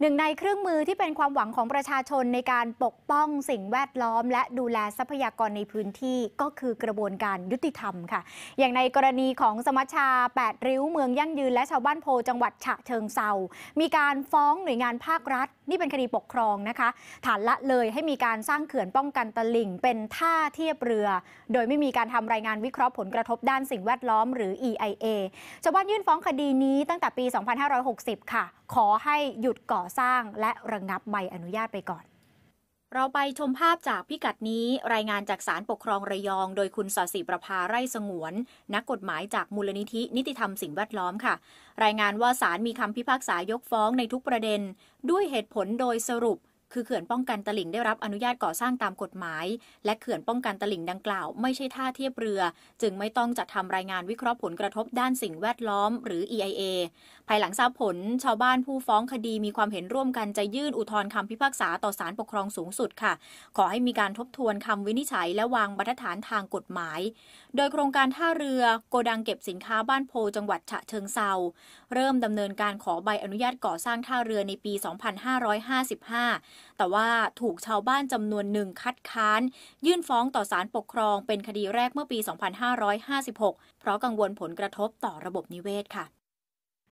หนึ่งในเครื่องมือที่เป็นความหวังของประชาชนในการปกป้องสิ่งแวดล้อม และดูแลทรัพยากรในพื้นที่ก็คือกระบวนการยุติธรรมค่ะ อย่างในกรณีของสมัชชา 8 ริ้วเมืองยั่งยืนและชาวบ้านโพ จังหวัดฉะเชิงเซามีการฟ้องหน่วยงานภาครัฐ นี่เป็นคดีปกครองนะคะ ฐานละเลยให้มีการสร้างเขื่อนป้องกันตลิ่งเป็นท่าเทียบเรือ โดยไม่มีการทำรายงานวิเคราะห์ผลกระทบด้านสิ่งแวดล้อมหรือ EIA ชาวบ้านยื่นฟ้องคดีนี้ตั้งแต่ปี 2560 ค่ะ ขอให้หยุดก่ออสร้างและระงงับใบอนุญาตไปก่อน เราไปชมภาพจากพิกัดนี้ รายงานจากสารปกครองระยอง โดยคุณสศิประภาไร่สงวน นักกฎหมายจากมูลนิธินิติธรรมสิ่งแวดล้อมค่ะ รายงานว่าสารมีคำพิพากษายกฟ้องในทุกประเด็น ด้วยเหตุผลโดยสรุปคือเขื่อนป้องกันตลิ่งได้รับอนุญาตก่อสร้างตามกฎหมาย และเขื่อนป้องกันตลิ่งดังกล่าวไม่ใช่ท่าเทียบเรือ จึงไม่ต้องจัดทำรายงานวิเคราะห์ผลกระทบด้านสิ่งแวดล้อมหรือ EIA ภายหลังทราบผลชาวบ้านผู้ฟ้องคดีมีความเห็นร่วมกันจะยื่นอุทธรณ์คำพิพากษาต่อศาลปกครองสูงสุดค่ะ ขอให้มีการทบทวนคำวินิจฉัยและวางบรรทัดฐานทางกฎหมาย โดยโครงการท่าเรือโกดังเก็บสินค้าบ้านโพจังหวัดฉะเชิงเซาเริ่มดำเนินการขอใบอนุญาตก่อสร้างท่าเรือในปี 2555แต่ว่าถูกชาวบ้านจำนวนหนึ่งคัดค้าน ยื่นฟ้องต่อศาลปกครองเป็นคดีแรกเมื่อปี 2556 เพราะกังวลผลกระทบต่อระบบนิเวศค่ะ